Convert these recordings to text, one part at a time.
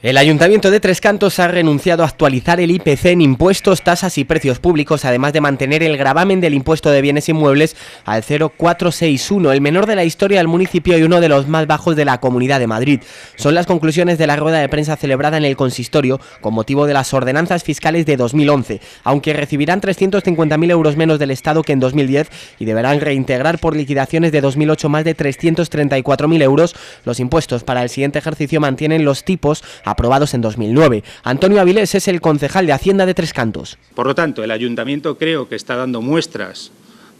El Ayuntamiento de Tres Cantos ha renunciado a actualizar el IPC en impuestos, tasas y precios públicos, además de mantener el gravamen del impuesto de bienes inmuebles al 0,461, el menor de la historia del municipio y uno de los más bajos de la Comunidad de Madrid. Son las conclusiones de la rueda de prensa celebrada en el consistorio con motivo de las ordenanzas fiscales de 2011, aunque recibirán 350.000 euros menos del Estado que en 2010 y deberán reintegrar por liquidaciones de 2008 más de 334.000 euros. Los impuestos para el siguiente ejercicio mantienen los tipos aprobados en 2009. Antonio Avilés es el concejal de Hacienda de Tres Cantos. Por lo tanto, el ayuntamiento creo que está dando muestras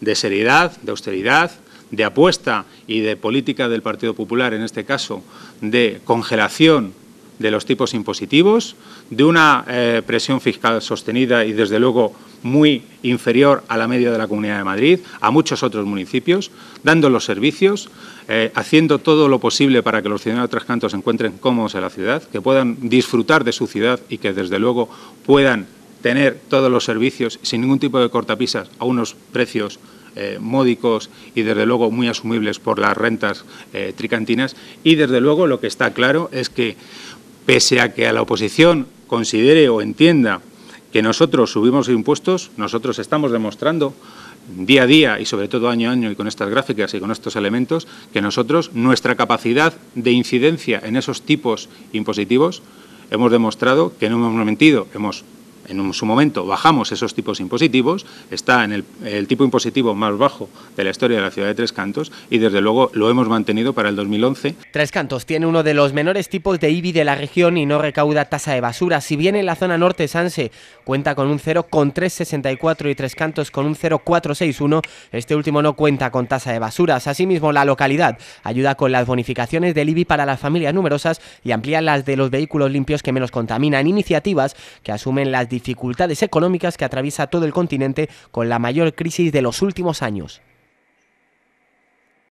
de seriedad, de austeridad, de apuesta y de política del Partido Popular, en este caso, de congelación de los tipos impositivos, de una eh, presión fiscal sostenida y, desde luego, muy inferior a la media de la Comunidad de Madrid, a muchos otros municipios, dando los servicios, eh, haciendo todo lo posible para que los ciudadanos de Tres Cantos se encuentren cómodos en la ciudad, que puedan disfrutar de su ciudad y que, desde luego, puedan tener todos los servicios sin ningún tipo de cortapisas a unos precios eh, módicos y desde luego muy asumibles por las rentas tricantinas y desde luego lo que está claro es que pese a que a la oposición considere o entienda que nosotros subimos impuestos, nosotros estamos demostrando día a día y sobre todo año a año y con estas gráficas y con estos elementos, que nosotros nuestra capacidad de incidencia en esos tipos impositivos hemos demostrado que no hemos mentido, hemos en su momento bajamos esos tipos impositivos, está en el, tipo impositivo más bajo de la historia de la ciudad de Tres Cantos y desde luego lo hemos mantenido para el 2011. Tres Cantos tiene uno de los menores tipos de IBI de la región y no recauda tasa de basura, si bien en la zona norte Sanse cuenta con un 0,364 y Tres Cantos con un 0,461, este último no cuenta con tasa de basuras. Asimismo, la localidad ayuda con las bonificaciones del IBI para las familias numerosas y amplía las de los vehículos limpios que menos contaminan, iniciativas que asumen las dificultades económicas que atraviesa todo el continente con la mayor crisis de los últimos años.